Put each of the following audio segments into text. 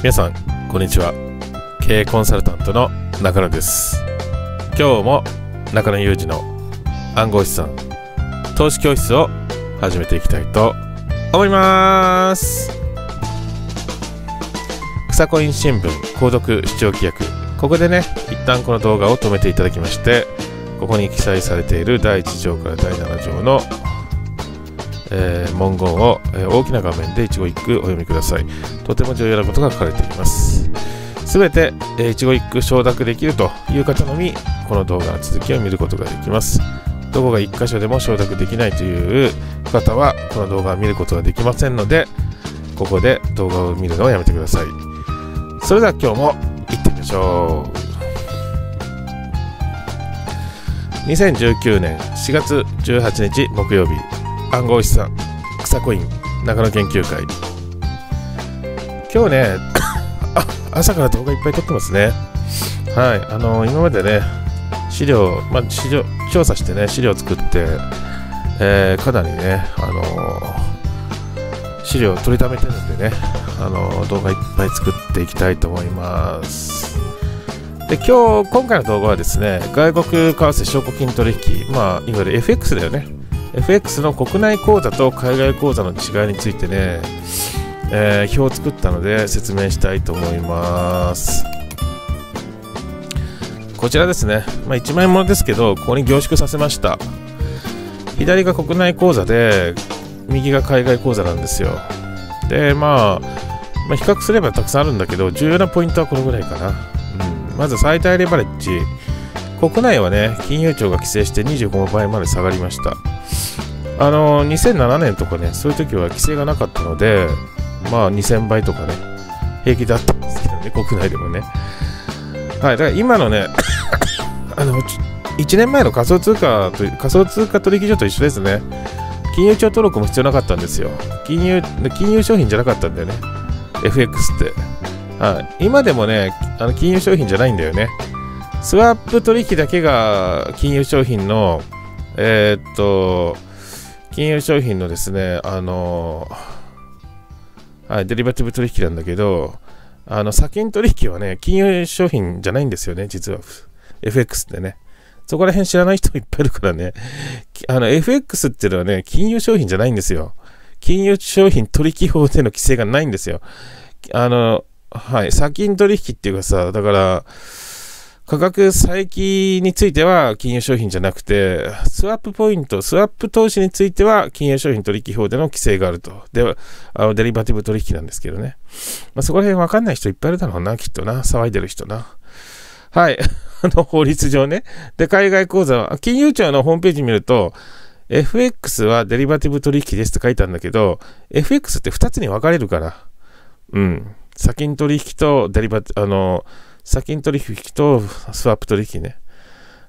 皆さんこんにちは経営コンサルタントの中野です今日も中野裕二の暗号資産投資教室を始めていきたいと思います草コイン新聞購読視聴規約ここでね一旦この動画を止めていただきましてここに記載されている第1条から第7条のえー、文言を、えー、大きな画面で一語一句お読みくださいとても重要なことが書かれていますすべて、えー、一語一句承諾できるという方のみこの動画の続きを見ることができますどこが1箇所でも承諾できないという方はこの動画を見ることができませんのでここで動画を見るのをやめてくださいそれでは今日も行ってみましょう2019年4月18日木曜日暗号資産草コイン中野研究会今日ね 朝から動画いっぱい撮ってますねはいあのー、今までね資料、まあ、資料調査してね資料作って、えー、かなりねあのー、資料を取りためてるんでねあの動画いっぱい作っていきたいと思いますで今日今回の動画はですね外国為替証拠金取引まあいわゆる FX だよね FX の国内口座と海外口座の違いについてね、えー、表を作ったので説明したいと思いますこちらですね、まあ、1万円ものですけどここに凝縮させました左が国内口座で右が海外口座なんですよで、まあ、まあ、比較すればたくさんあるんだけど重要なポイントはこのぐらいかな、うん、まず最大レバレッジ国内はね、金融庁が規制して25倍まで下がりました。あの、2007年とかね、そういう時は規制がなかったので、まあ2000倍とかね、平気だったんですけどね、国内でもね。はい、だから今のね、あの、1年前の仮想通貨と、仮想通貨取引所と一緒ですね。金融庁登録も必要なかったんですよ。金融、金融商品じゃなかったんだよね。FX って。はい。今でもね、あの金融商品じゃないんだよね。スワップ取引だけが金融商品の、えー、っと、金融商品のですね、あの、はい、デリバティブ取引なんだけど、あの、先金取引はね、金融商品じゃないんですよね、実は。FX ってね。そこら辺知らない人いっぱいいるからね。あの、FX っていうのはね、金融商品じゃないんですよ。金融商品取引法での規制がないんですよ。あの、はい、先金取引っていうかさ、だから、価格再起については金融商品じゃなくて、スワップポイント、スワップ投資については金融商品取引法での規制があると。では、あのデリバティブ取引なんですけどね。まあ、そこら辺わかんない人いっぱいいるだろうな、きっとな。騒いでる人な。はい。あの、法律上ね。で、海外口座は、金融庁のホームページ見ると、FX はデリバティブ取引ですって書いてあるんだけど、FX って2つに分かれるから。うん。先取引とデリバ、あの、先取引とスワップ取引ね。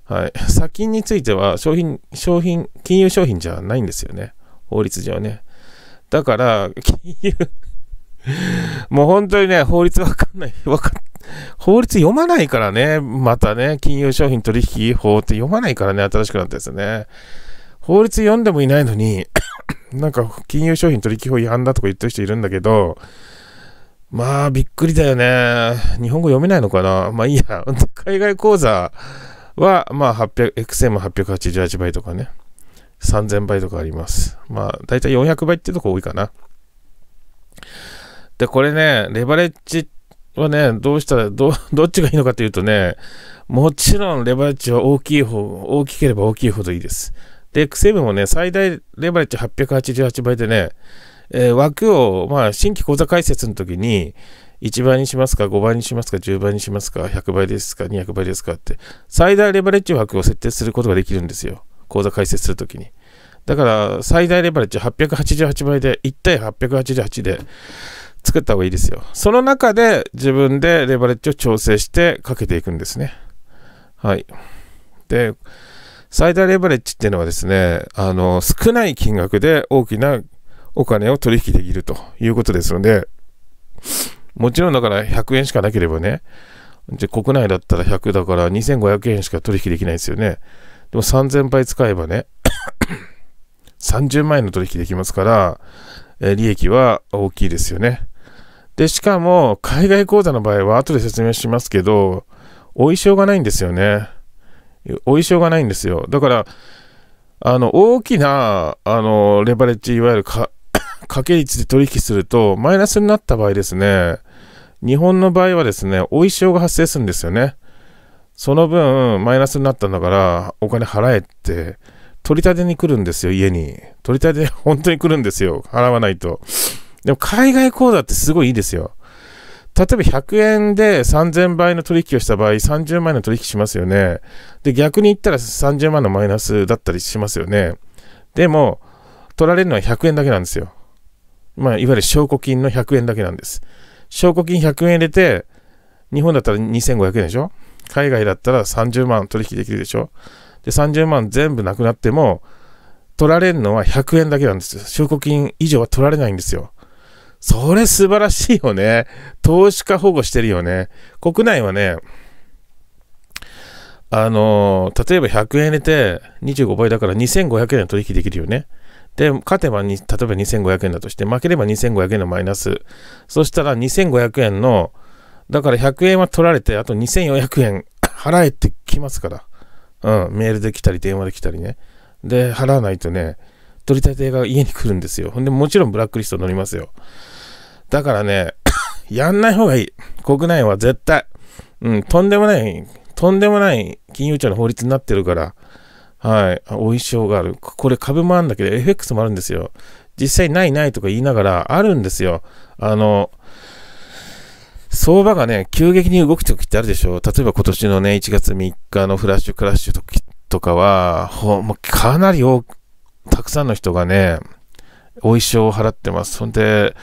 はい。先金については、商品、商品、金融商品じゃないんですよね。法律上ね。だから、金融 もう本当にね、法律わかんない。わか法律読まないからね、またね、金融商品取引法って読まないからね、新しくなったやつね。法律読んでもいないのに なんか金融商品取引法違反だとか言ってる人いるんだけど、まあ、びっくりだよね。日本語読めないのかなまあいいや。海外講座は、まあ、XM888 倍とかね。3000倍とかあります。まあ、だいたい400倍ってとこ多いかな。で、これね、レバレッジはね、どうしたら、ど、どっちがいいのかというとね、もちろんレバレッジは大きい方、大きければ大きいほどいいです。で、XM もね、最大レバレッジ888倍でね、えー、枠を、まあ、新規口座開設の時に、1倍にしますか、5倍にしますか、10倍にしますか、100倍ですか、200倍ですかって、最大レバレッジ枠を設定することができるんですよ。口座開設するときに。だから、最大レバレッジ888倍で、1対888で作った方がいいですよ。その中で自分でレバレッジを調整してかけていくんですね。はい。で、最大レバレッジっていうのはですね、あの、少ない金額で大きなお金を取引できるということですので、もちろんだから100円しかなければね、じゃ国内だったら100だから2500円しか取引できないですよね。でも3000倍使えばね、30 万円の取引できますから、え利益は大きいですよね。で、しかも、海外口座の場合は、後で説明しますけど、お衣装がないんですよね。お衣装がないんですよ。だから、あの、大きな、あの、レバレッジ、いわゆるか、掛け率で取引すると、マイナスになった場合ですね、日本の場合はですね、おい潮が発生するんですよね。その分、マイナスになったんだから、お金払えって、取り立てに来るんですよ、家に。取り立て、本当に来るんですよ、払わないと。でも、海外口座ってすごいいいですよ。例えば100円で3000倍の取引をした場合、30万円の取引しますよね。で、逆に言ったら30万のマイナスだったりしますよね。でも、取られるのは100円だけなんですよ。まあ、いわゆる証拠金の100円だけなんです。証拠金100円入れて、日本だったら2500円でしょ海外だったら30万取引できるでしょで、30万全部なくなっても、取られるのは100円だけなんですよ。証拠金以上は取られないんですよ。それ素晴らしいよね。投資家保護してるよね。国内はね、あのー、例えば100円入れて25倍だから2500円取引できるよね。で、勝てばに、例えば2500円だとして、負ければ2500円のマイナス。そしたら2500円の、だから100円は取られて、あと2400円 払えてきますから。うん、メールで来たり、電話で来たりね。で、払わないとね、取り立てが家に来るんですよ。ほんで、もちろんブラックリスト乗りますよ。だからね、やんない方がいい。国内は絶対。うん、とんでもない、とんでもない金融庁の法律になってるから。はい。お衣装がある。これ株もあるんだけど、FX もあるんですよ。実際ないないとか言いながら、あるんですよ。あの、相場がね、急激に動く時ってあるでしょ。例えば今年のね、1月3日のフラッシュクラッシュ時とかは、ほもうかなり多たくさんの人がね、お衣装を払ってます。そんで、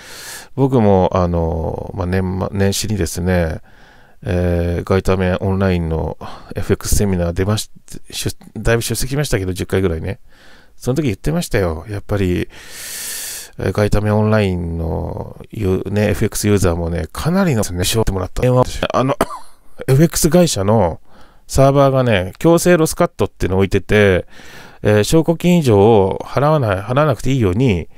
僕も、あの、まあ、年、年始にですね、えー、外為オンラインの FX セミナー出まし、だいぶ出席しましたけど、10回ぐらいね。その時言ってましたよ。やっぱり、外為オンラインの、ね、FX ユーザーもね、かなりのね、しってもらった。あの、FX 会社のサーバーがね、強制ロスカットっていうのを置いてて、えー、証拠金以上を払わない、払わなくていいように、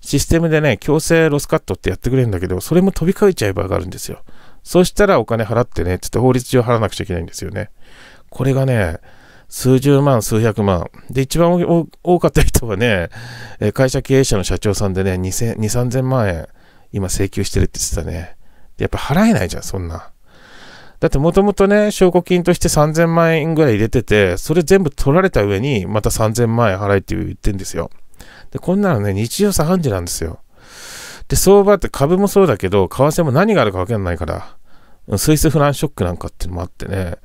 システムでね、強制ロスカットってやってくれるんだけど、それも飛び交えちゃえば上があるんですよ。そしたらお金払ってね、つって法律上払わなくちゃいけないんですよね。これがね、数十万、数百万。で、一番多かった人はね、会社経営者の社長さんでね、2000、2 3000万円、今請求してるって言ってたね。やっぱ払えないじゃん、そんな。だってもともとね、証拠金として3000万円ぐらい入れてて、それ全部取られた上に、また3000万円払えって言ってんですよ。で、こんなのね、日常茶飯事なんですよ。で、相場って株もそうだけど、為替も何があるかわかんないから。スイスフランショックなんかっていうのもあってね、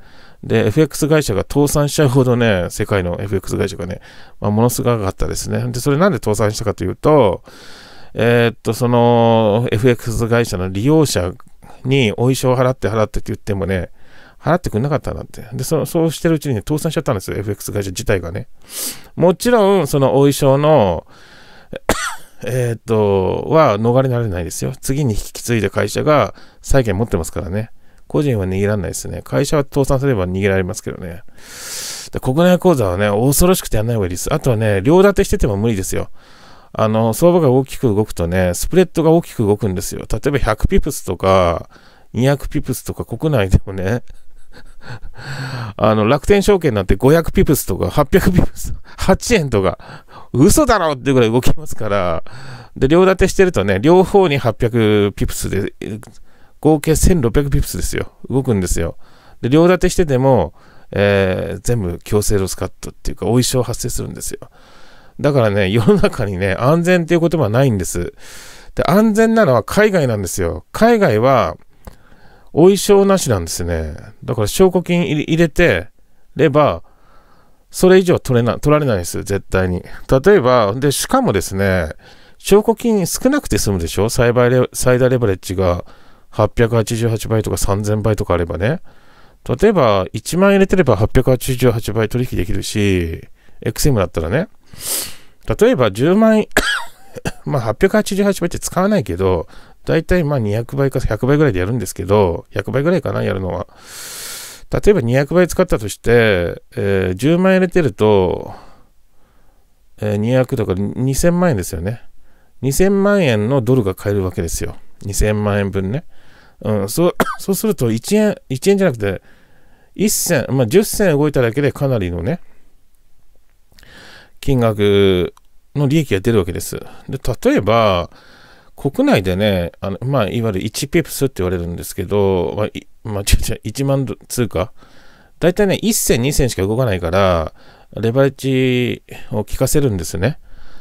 で、FX 会社が倒産しちゃうほどね、世界の FX 会社がね、まあ、ものすごかったですね。で、それなんで倒産したかというと、えー、っと、その FX 会社の利用者にお衣装を払って払ってって言ってもね、払ってくれなかったんだって。で、そのそうしてるうちに、ね、倒産しちゃったんですよ、FX 会社自体がね。もちろん、そのお衣装の えっと、は逃れられないですよ。次に引き継いだ会社が債権持ってますからね。個人は逃げられないですね。会社は倒産すれば逃げられますけどね。国内口座はね、恐ろしくてやらない方がいいです。あとはね、両立てしてても無理ですよ。あの、相場が大きく動くとね、スプレッドが大きく動くんですよ。例えば100ピプスとか、200ピプスとか国内でもね、あの、楽天証券なんて500ピプスとか800ピプス、8円とか、嘘だろっていうぐらい動きますから、で、両立てしてるとね、両方に800ピプスで、合計1600ピプスですよ。動くんですよ。で、両立てしてても、えー、全部強制ロスカットっていうか、お衣装発生するんですよ。だからね、世の中にね、安全っていう言葉はないんです。で、安全なのは海外なんですよ。海外は、お衣装なしなんですね。だから証拠金入れてれば、それ以上取れな、取られないです、絶対に。例えば、で、しかもですね、証拠金少なくて済むでしょ最大レベレッジが。888倍とか3000倍とかあればね、例えば1万円入れてれば888倍取引できるし、XM だったらね、例えば10万円まあ888倍って使わないけど、だいたいまあ200倍か100倍ぐらいでやるんですけど、100倍ぐらいかな、やるのは。例えば200倍使ったとして、えー、10万円入れてると、えー、200だから2000万円ですよね。2000万円のドルが買えるわけですよ。2000万円分ね。うん、そう そうすると1円、1円じゃなくて、1銭、まあ、10銭動いただけでかなりのね、金額の利益が出るわけです。で、例えば、国内でね、あのまあ、いわゆる1ピプスって言われるんですけど、まあ、まあ、違う違う、1万通貨。だいたいね、1銭、2銭しか動かないから、レバレッジを効かせるんですね。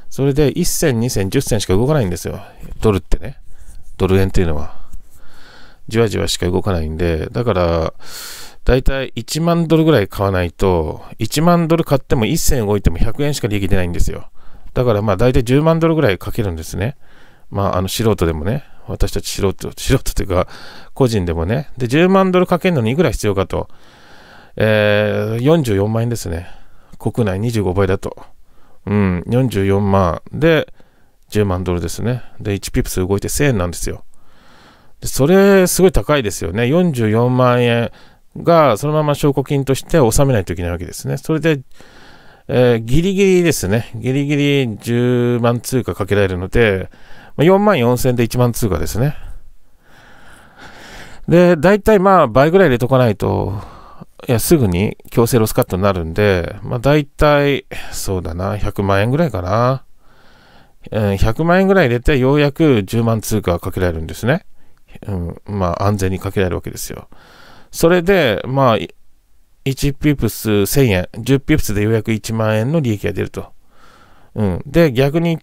それで1銭、2銭、10銭しか動かないんですよ。ドルってね。ドル円っていうのは。じわじわしか動かないんで、だから、だいたい1万ドルぐらい買わないと、1万ドル買っても1 0動いても100円しか利益出ないんですよ。だからまあ大体10万ドルぐらいかけるんですね。まああの素人でもね、私たち素人、素人というか個人でもね。で、10万ドルかけるのにいくら必要かと。えー、44万円ですね。国内25倍だと。うん、44万で10万ドルですね。で、1ピプス動いて1000円なんですよ。でそれ、すごい高いですよね。44万円が、そのまま証拠金として納めないといけないわけですね。それで、えー、ギリギリですね。ギリギリ10万通貨かけられるので、まあ、4万4000円で1万通貨ですね。で、大体まあ倍ぐらい入れとかないと、いや、すぐに強制ロスカットになるんで、まあ大体、そうだな、100万円ぐらいかな。100万円ぐらい入れてようやく10万通貨かけられるんですね。うん、まあ安全にかけられるわけですよ。それで、まあ、1ピプス1000円、10ピプスでようやく1万円の利益が出ると。うん。で、逆に、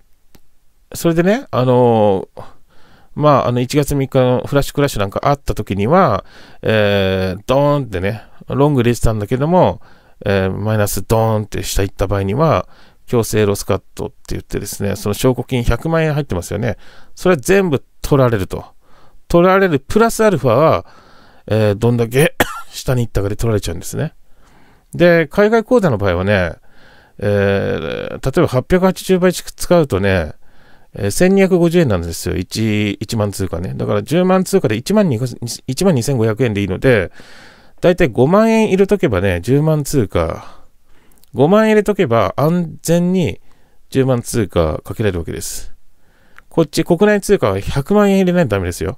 それでね、あのー、まあ、あの1月3日のフラッシュクラッシュなんかあった時には、えー、ドーンってね、ロング入れてたんだけども、えー、マイナスドーンって下行った場合には、強制ロスカットって言ってですね、その証拠金100万円入ってますよね。それ全部取られると。取られるプラスアルファは、えー、どんだけ 下に行ったかで取られちゃうんですね。で、海外口座の場合はね、えー、例えば880倍使うとね、えー、1250円なんですよ1、1万通貨ね。だから10万通貨で1万2500円でいいので、だいたい5万円入れとけばね、10万通貨、5万円入れとけば安全に10万通貨かけられるわけです。こっち国内通貨は100万円入れないとダメですよ。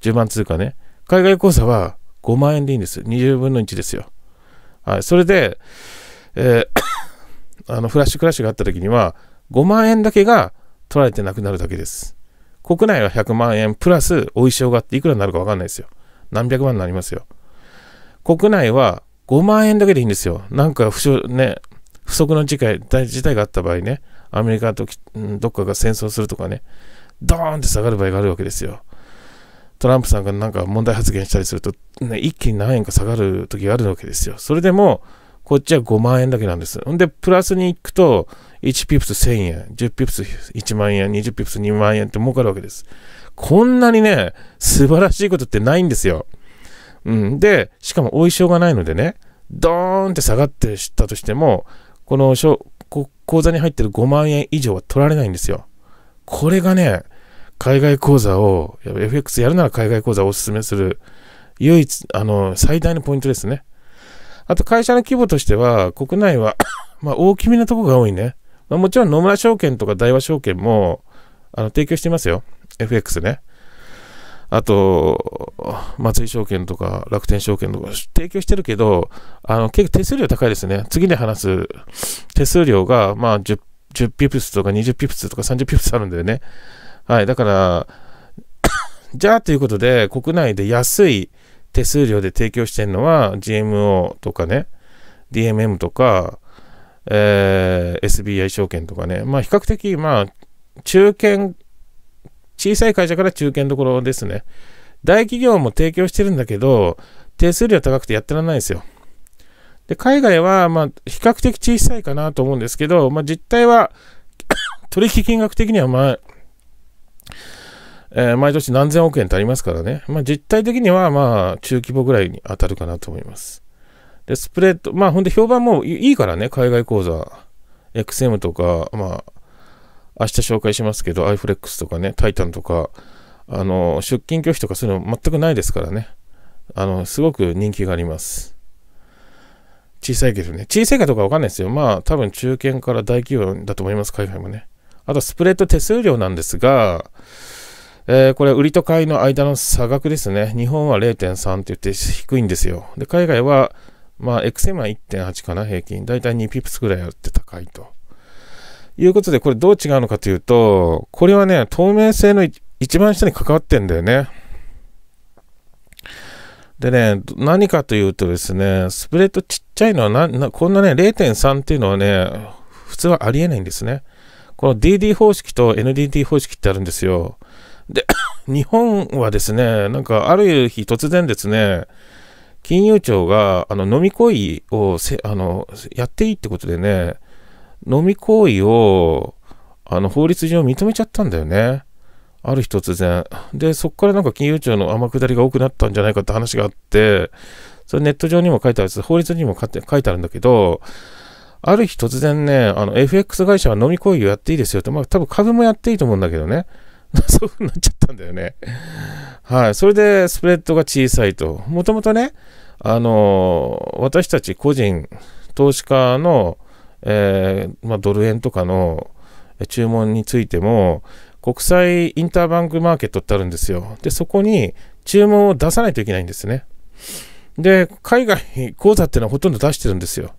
10万通貨ね。海外口座は5万円でいいんです。20分の1ですよ。はい。それで、えー、あの、フラッシュクラッシュがあった時には、5万円だけが取られてなくなるだけです。国内は100万円プラスお衣装があっていくらになるかわかんないですよ。何百万になりますよ。国内は5万円だけでいいんですよ。なんか不祥、ね、不足の事態事態があった場合ね、アメリカとどっかが戦争するとかね、ドーンって下がる場合があるわけですよ。トランプさんがなんか問題発言したりすると、ね、一気に何円か下がる時があるわけですよ。それでも、こっちは5万円だけなんです。んで、プラスに行くと、1ピプス1000円、10ピプス1万円、20ピプス2万円って儲かるわけです。こんなにね、素晴らしいことってないんですよ。うん。で、しかも、お衣装がないのでね、ドーンって下がってしたとしても、この口座に入ってる5万円以上は取られないんですよ。これがね、海外講座を、FX やるなら海外講座をお勧めする、唯一、あの、最大のポイントですね。あと会社の規模としては、国内は まあ大きめなところが多いね。まあ、もちろん野村証券とか大和証券も、あの、提供してますよ。FX ね。あと、松井証券とか楽天証券とか提供してるけど、あの、結構手数料高いですね。次に話す手数料が、まあ10、10ピプスとか20ピプスとか30ピプスあるんだよね。はい、だから、じゃあということで、国内で安い手数料で提供してるのは GMO とかね、DMM とか、えー、SBI 証券とかね、まあ比較的、まあ、中堅、小さい会社から中堅どころですね。大企業も提供してるんだけど、手数料高くてやってらんないですよ。で、海外は、まあ、比較的小さいかなと思うんですけど、まあ、実態は 取引金額的には、まあ、えー、毎年何千億円ってありますからね、まあ、実態的にはまあ中規模ぐらいに当たるかなと思います。で、スプレッド、まあほんで評判もいいからね、海外口座、XM とか、まあ、明日紹介しますけど、iFlex とかね、タイタンとか、あの、出勤拒否とかそういうの全くないですからね。あの、すごく人気があります。小さいけどね。小さいかどうかわかんないですよ。まあ、多分中堅から大企業だと思います、海外もね。あと、スプレッド手数料なんですが、えー、これ、売りと買いの間の差額ですね。日本は0.3って言って低いんですよ。で、海外は、まあ、XM は1.8かな、平均。だいたい2ピプスぐらいあって高いと。いうことで、これどう違うのかというと、これはね、透明性の一番下に関わってんだよね。でね、何かというとですね、スプレッドちっちゃいのはな、こんなね、0.3っていうのはね、普通はありえないんですね。この DD 方式と NDT 方式ってあるんですよ。で、日本はですね、なんかある日突然ですね、金融庁があの飲み行為をせあのやっていいってことでね、飲み行為をあの法律上認めちゃったんだよね。ある日突然。で、そこからなんか金融庁の天下りが多くなったんじゃないかって話があって、それネット上にも書いてあるんです。法律にも書いてあるんだけど、ある日突然ね、あの、FX 会社は飲み行為をやっていいですよと。まあ多分株もやっていいと思うんだけどね。そうなっちゃったんだよね。はい。それで、スプレッドが小さいと。もともとね、あのー、私たち個人、投資家の、えー、まあ、ドル円とかの注文についても、国際インターバンクマーケットってあるんですよ。で、そこに注文を出さないといけないんですね。で、海外口座っていうのはほとんど出してるんですよ。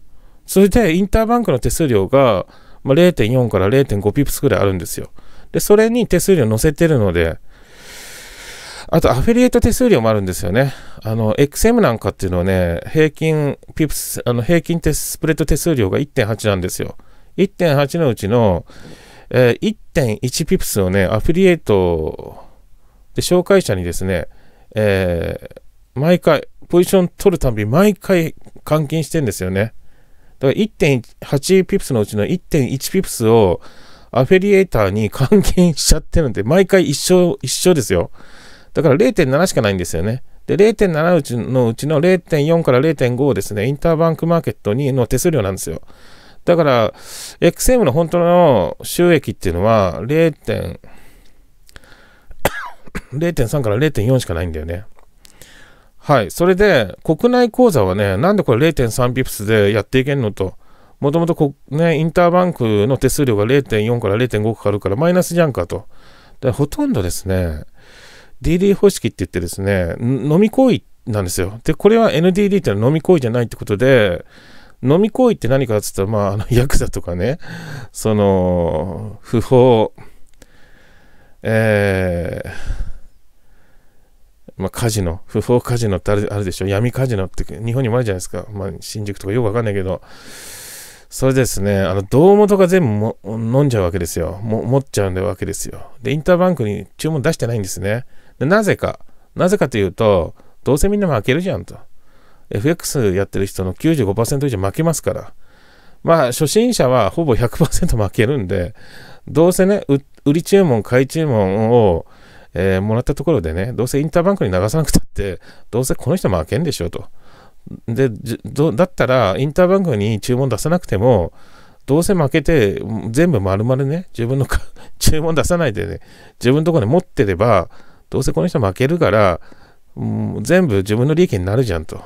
それでインターバンクの手数料が、まあ、0.4から0.5ピプスぐらいあるんですよ。で、それに手数料乗せてるので、あとアフィリエイト手数料もあるんですよね。あの、XM なんかっていうのはね、平均、ピプス、あの、平均手スプレッド手数料が1.8なんですよ。1.8のうちの、えー、1.1ピプスをね、アフィリエイトで紹介者にですね、えー、毎回、ポジション取るたび毎回換金してんですよね。だから1.8ピプスのうちの1.1ピプスをアフィリエーターに還元しちゃってるんで、毎回一緒、一緒ですよ。だから0.7しかないんですよね。で、0.7うちのうちの0.4から0.5ですね、インターバンクマーケットにの手数料なんですよ。だから、XM の本当の収益っていうのは0.3から0.4しかないんだよね。はい、それで国内口座はね、なんでこれ0.3ピプスでやっていけんのと、もともと、ね、インターバンクの手数料が0.4から0.5かかるからマイナスじゃんかと。でほとんどですね、DD 方式って言ってですね、飲み行為なんですよ。で、これは NDD ってのは飲み行為じゃないってことで、飲み行為って何かって言ったら、まあ、あの、ヤクザとかね、その、不法、えー、まあ、カジノ、不法カジノってあるあるでしょ。闇カジノって、日本にもあるじゃないですか。まあ、新宿とかよくわかんないけど、それですね、あの、どうもとか全部も飲んじゃうわけですよ。も、持っちゃうんでわけですよ。で、インターバンクに注文出してないんですね。で、なぜか。なぜかというと、どうせみんな負けるじゃんと。FX やってる人の95%以上負けますから。まあ、初心者はほぼ100%負けるんで、どうせね、売り注文、買い注文を、えー、もらったところでね、どうせインターバンクに流さなくたって、どうせこの人負けんでしょと。で、だったら、インターバンクに注文出さなくても、どうせ負けて、全部丸々ね、自分の 注文出さないでね、自分のところに持ってれば、どうせこの人負けるから、うん、全部自分の利益になるじゃんと。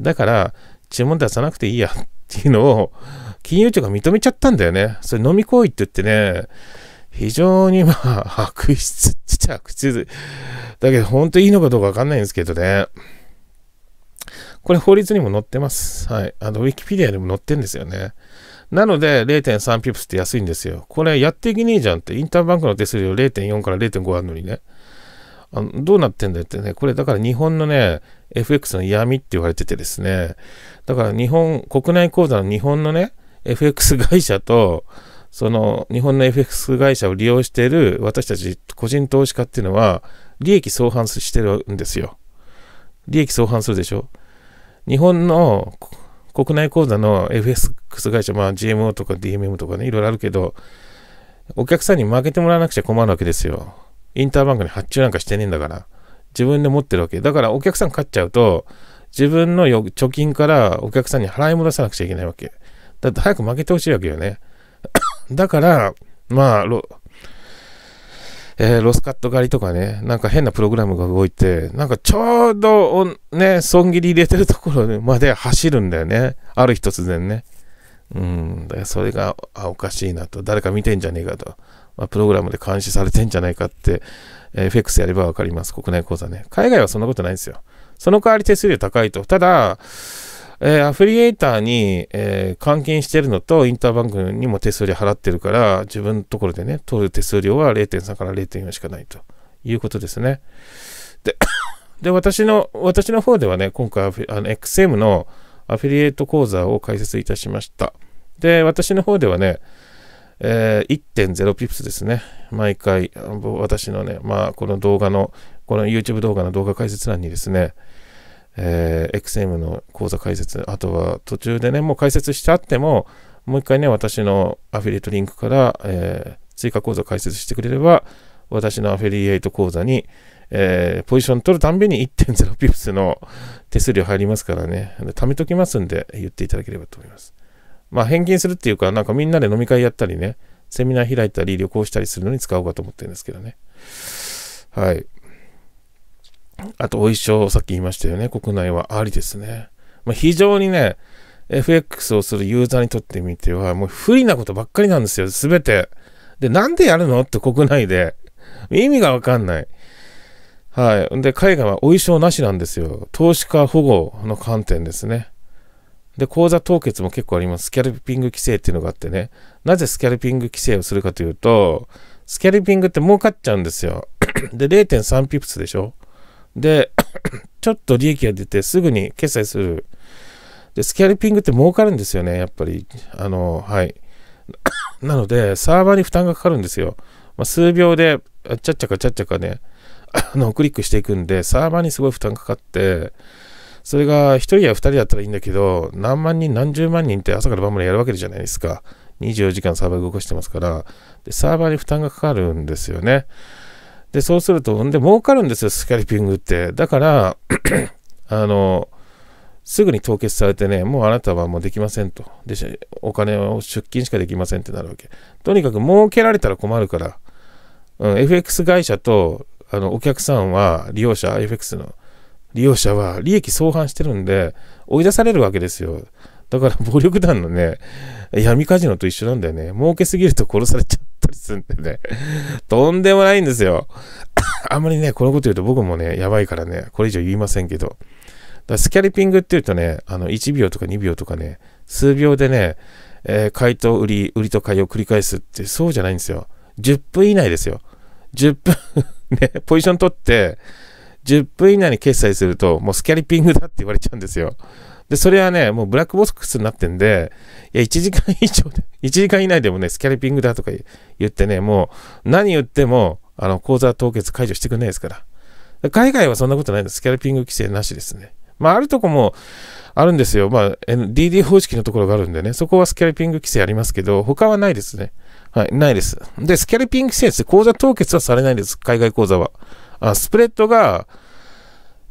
だから、注文出さなくていいやっていうのを、金融庁が認めちゃったんだよね。それ飲み行為って言ってね、非常にまあ、悪質っちゃ悪質。だけど、本当いいのかどうかわかんないんですけどね。これ法律にも載ってます。はい。あの、ウィキペディアにも載ってんですよね。なので、0.3ピプスって安いんですよ。これやっていけねえじゃんって、インターバンクの手数料0.4から0.5あるのにね。あのどうなってんだよってね、これだから日本のね、FX の闇って言われててですね、だから日本、国内口座の日本のね、FX 会社と、その日本の FX 会社を利用している私たち個人投資家っていうのは利益相反してるんですよ。利益相反するでしょ。日本の国内口座の FX 会社、まあ GMO とか DMM とかね、いろいろあるけど、お客さんに負けてもらわなくちゃ困るわけですよ。インターバンクに発注なんかしてねえんだから。自分で持ってるわけ。だからお客さん勝っちゃうと、自分の貯金からお客さんに払い戻さなくちゃいけないわけ。だって早く負けてほしいわけよね。だから、まあ、ロ、えー、ロスカット狩りとかね、なんか変なプログラムが動いて、なんかちょうど、ね、損切り入れてるところまで走るんだよね。ある日突然ね。うん、だからそれがあおかしいなと、誰か見てんじゃねえかと、まあ、プログラムで監視されてんじゃないかって、えー、FX やればわかります、国内口座ね。海外はそんなことないんですよ。その代わり手数料高いと。ただ、えー、アフリエイターに、えー、換金してるのと、インターバンクにも手数料払ってるから、自分のところでね、取る手数料は0.3から0.4しかないということですね。で、で私の、私の方ではね、今回あの、XM のアフィリエイト講座を開設いたしました。で、私の方ではね、えー、1.0ピプスですね。毎回、私のね、まあ、この動画の、この YouTube 動画の動画解説欄にですね、えー、XM の講座解説、あとは途中でね、もう解説してあっても、もう一回ね、私のアフィリエイトリンクから、えー、追加講座解説してくれれば、私のアフィリエイト講座に、えー、ポジション取るたんびに1.0 ピプスの手数料入りますからね、貯めときますんで、言っていただければと思います。まあ、返金するっていうか、なんかみんなで飲み会やったりね、セミナー開いたり、旅行したりするのに使おうかと思ってるんですけどね。はい。あと、お衣装、さっき言いましたよね。国内はありですね。まあ、非常にね、FX をするユーザーにとってみては、もう不利なことばっかりなんですよ、すべて。で、なんでやるのって国内で。意味がわかんない。はい。で、海外はお衣装なしなんですよ。投資家保護の観点ですね。で、口座凍結も結構あります。スキャルピング規制っていうのがあってね。なぜスキャルピング規制をするかというと、スキャルピングって儲かっちゃうんですよ。で、0.3ピプスでしょで、ちょっと利益が出てすぐに決済する。で、スキャルピングって儲かるんですよね、やっぱり。あの、はい。なので、サーバーに負担がかかるんですよ。まあ、数秒で、ちゃっちゃかちゃっちゃかね、あの、クリックしていくんで、サーバーにすごい負担かかって、それが1人や2人だったらいいんだけど、何万人、何十万人って朝から晩までやるわけじゃないですか。24時間サーバー動かしてますから、でサーバーに負担がかかるんですよね。で、そうすると、んで、儲かるんですよ、スキャルピングって。だから あの、すぐに凍結されてね、もうあなたはもうできませんと。で、お金を出金しかできませんってなるわけ。とにかく儲けられたら困るから、うん、FX 会社とあのお客さんは、利用者、FX の利用者は利益相反してるんで、追い出されるわけですよ。だから暴力団のね、闇カジノと一緒なんだよね。儲けすぎると殺されちゃったりするんでね。とんでもないんですよ。あんまりね、このこと言うと僕もね、やばいからね、これ以上言いませんけど。だスキャリピングって言うとね、あの、1秒とか2秒とかね、数秒でね、えー、買いと売り、売りと買いを繰り返すって、そうじゃないんですよ。10分以内ですよ。10分 ね、ポジション取って、10分以内に決済すると、もうスキャリピングだって言われちゃうんですよ。で、それはね、もうブラックボックスになってんで、いや、1時間以上で、1 時間以内でもね、スキャルピングだとか言ってね、もう何言っても、あの、口座凍結解除してくれないですから。海外はそんなことないです。スキャルピング規制なしですね。まあ、あるとこもあるんですよ。まあ、DD 方式のところがあるんでね、そこはスキャルピング規制ありますけど、他はないですね。はい、ないです。で、スキャルピング規制って口座凍結はされないです。海外口座は。あスプレッドが、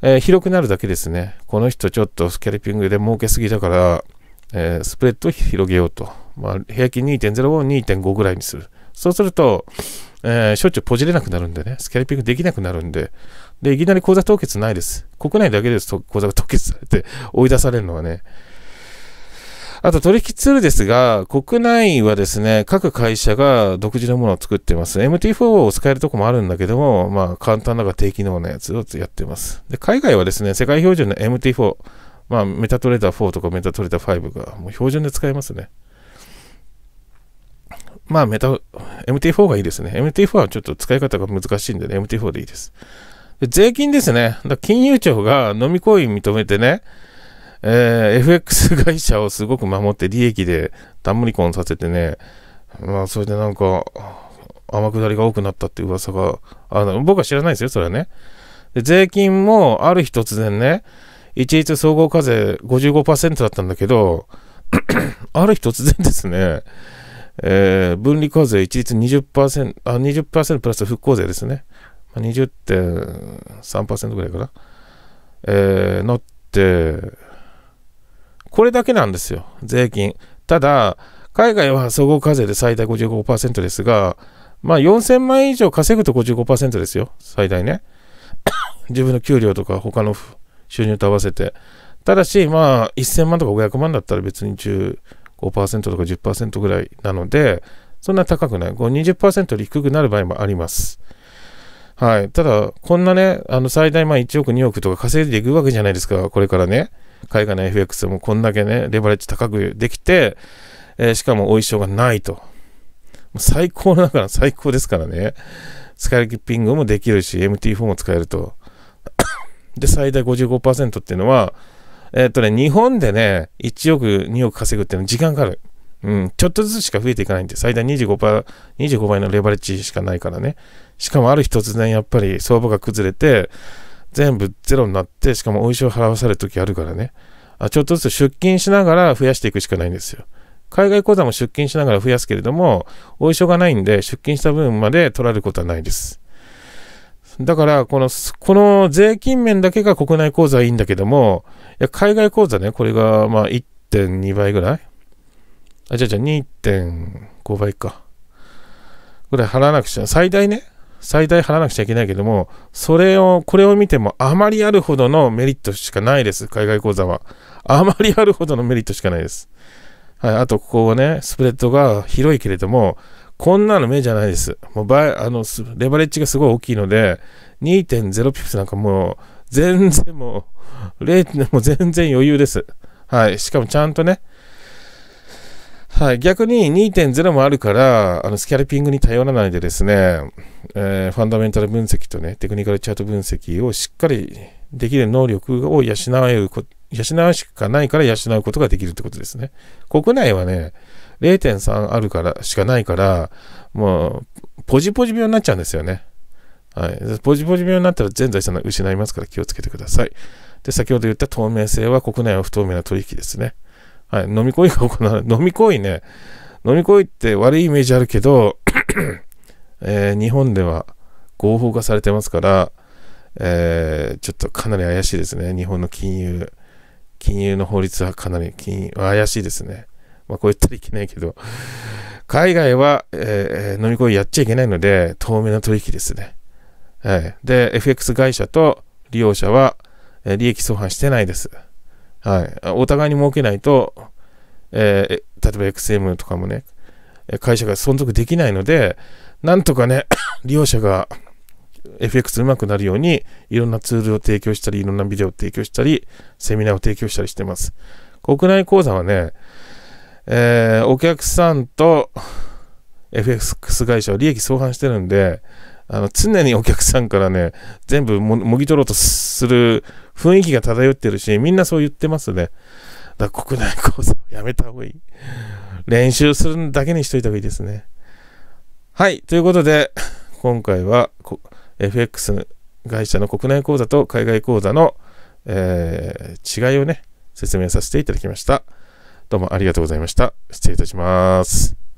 えー、広くなるだけですね。この人ちょっとスキャリピングで儲けすぎだから、えー、スプレッドを広げようと。まあ、平均2.0を2.5ぐらいにする。そうすると、えー、しょっちゅうポジれなくなるんでね、スキャリピングできなくなるんで、で、いきなり口座凍結ないです。国内だけですと口座が凍結されて追い出されるのはね、あと取引ツールですが、国内はですね、各会社が独自のものを作ってます。MT4 を使えるとこもあるんだけども、まあ簡単なが低機能なやつをやってます。で、海外はですね、世界標準の MT4、まあメタトレーダー4とかメタトレーダー5がもう標準で使えますね。まあメタ、MT4 がいいですね。MT4 はちょっと使い方が難しいんでね、MT4 でいいです。で税金ですね。だ金融庁が飲み行為認めてね、えー、FX 会社をすごく守って利益でムコ婚させてね、まあ、それでなんか、天下りが多くなったって噂が、あの、僕は知らないですよ、それはね。で、税金もある日突然ね、一律総合課税55%だったんだけど、ある日突然ですね、えー、分離課税一律20%、あ、20%プラス復興税ですね。20.3%ぐらいかな。えー、なって、これだけなんですよ、税金。ただ、海外は総合課税で最大55%ですが、まあ4000万円以上稼ぐと55%ですよ、最大ね。自分の給料とか他の収入と合わせて。ただし、まあ1000万とか500万だったら別に15%とか10%ぐらいなので、そんな高くない。20%より低くなる場合もあります。はい。ただ、こんなね、あの最大まあ1億2億とか稼いでいくわけじゃないですか、これからね。海外の FX もこんだけね、レバレッジ高くできて、えー、しかもお衣装がないと。最高だから最高ですからね。スカイピングもできるし、MT4 も使えると。で、最大55%っていうのは、えー、っとね、日本でね、1億、2億稼ぐっていうのは時間かかる。うん、ちょっとずつしか増えていかないんで、最大25%、25倍のレバレッジしかないからね。しかもある日突然やっぱり相場が崩れて、全部ゼロになって、しかもお衣装払わされる時あるからね。あちょっとずつ出勤しながら増やしていくしかないんですよ。海外口座も出勤しながら増やすけれども、お衣装がないんで、出勤した分まで取られることはないです。だから、この、この税金面だけが国内口座はいいんだけども、いや海外口座ね、これがまあ1.2倍ぐらいあ、じゃあじゃあ2.5倍か。ぐらい払わなくちゃ。最大ね、最大払わなくちゃいけないけども、それを、これを見てもあまりあるほどのメリットしかないです。海外口座は。あまりあるほどのメリットしかないです。はい。あと、ここはね、スプレッドが広いけれども、こんなの目じゃないです。もう倍、あの、レバレッジがすごい大きいので、2.0ピプスなんかもう、全然もう、0. もう全然余裕です。はい。しかもちゃんとね、はい、逆に2.0もあるから、あのスキャルピングに頼らないでですね、えー、ファンダメンタル分析とね、テクニカルチャート分析をしっかりできる能力を養う養うしかないから養うことができるってことですね。国内はね、0.3あるから、しかないから、もう、ポジポジ病になっちゃうんですよね。はい。ポジポジ病になったら全財産失いますから気をつけてください。で、先ほど言った透明性は国内は不透明な取引ですね。はい、飲み込みが行われる。飲み行為ね。飲み行為って悪いイメージあるけど、えー、日本では合法化されてますから、えー、ちょっとかなり怪しいですね。日本の金融、金融の法律はかなり金怪しいですね。まあ、こう言ったらいけないけど、海外は、えー、飲み行為やっちゃいけないので、透明な取引ですね。はい。で、FX 会社と利用者は、え利益相反してないです。はい、お互いに儲けないと、えー、例えば XM とかもね、会社が存続できないので、なんとかね、利用者が FX うまくなるように、いろんなツールを提供したり、いろんなビデオを提供したり、セミナーを提供したりしてます。国内講座はね、えー、お客さんと FX 会社は利益相反してるんで、あの常にお客さんからね、全部もぎ取ろうとする雰囲気が漂ってるし、みんなそう言ってますね。だから国内講座やめた方がいい。練習するだけにしといた方がいいですね。はい。ということで、今回は FX 会社の国内講座と海外講座の、えー、違いをね、説明させていただきました。どうもありがとうございました。失礼いたします。